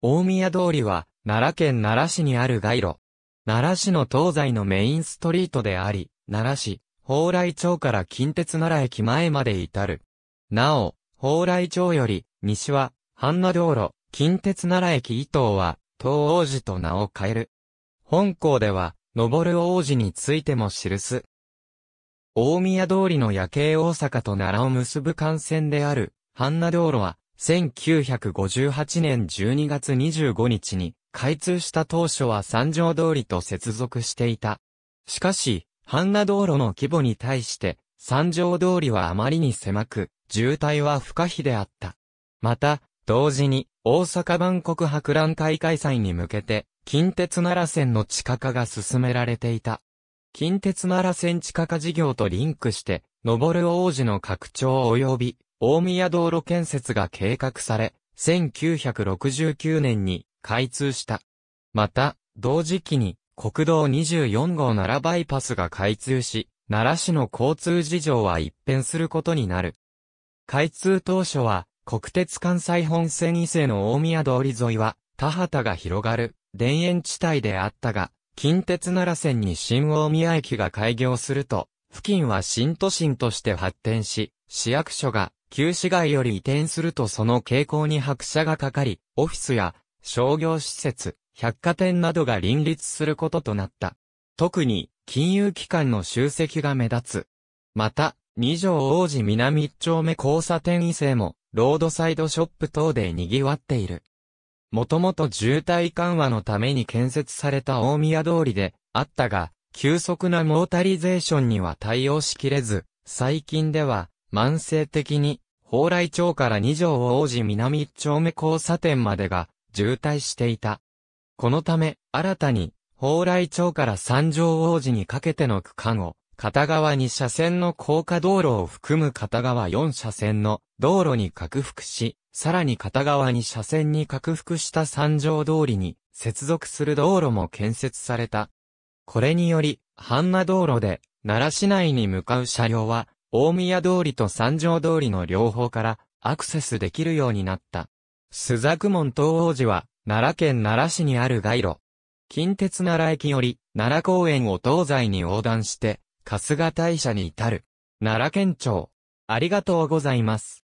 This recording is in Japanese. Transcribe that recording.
大宮通りは、奈良県奈良市にある街路。奈良市の東西のメインストリートであり、奈良市、宝来町から近鉄奈良駅前まで至る。なお、宝来町より、西は、半野道路、近鉄奈良駅伊東は、東王子と名を変える。本校では、登る王子についても記す。大宮通りの夜景大阪と奈良を結ぶ幹線である、半野道路は、1958年12月25日に開通した当初は三条通りと接続していた。しかし、半田道路の規模に対して三条通りはあまりに狭く、渋滞は不可避であった。また、同時に大阪万国博覧会開催に向けて、近鉄奈良線の地下化が進められていた。近鉄奈良線地下化事業とリンクして、登る王子の拡張及び大宮道路建設が計画され、1969年に開通した。また、同時期に国道24号奈良バイパスが開通し、奈良市の交通事情は一変することになる。開通当初は、国鉄関西本線以西の大宮通り沿いは、田畑が広がる、田園地帯であったが、近鉄奈良線に新大宮駅が開業すると、付近は新都心として発展し、市役所が旧市街より移転するとその傾向に拍車がかかり、オフィスや商業施設、百貨店などが林立することとなった。特に金融機関の集積が目立つ。また、二条王子南一丁目交差点異性も、ロードサイドショップ等で賑わっている。もともと渋滞緩和のために建設された大宮通りであったが、急速なモータリゼーションには対応しきれず、最近では慢性的に、蓬莱町から二条王子南一丁目交差点までが渋滞していた。このため、新たに、蓬莱町から三条王子にかけての区間を、片側2車線の高架道路を含む片側4車線の道路に拡幅し、さらに片側2車線に拡幅した三条通りに接続する道路も建設された。これにより、半那道路で、奈良市内に向かう車両は、大宮通りと三条通りの両方からアクセスできるようになった。須作門東王寺は、奈良県奈良市にある街路。近鉄奈良駅より、奈良公園を東西に横断して、春日大社に至る。奈良県庁。ありがとうございます。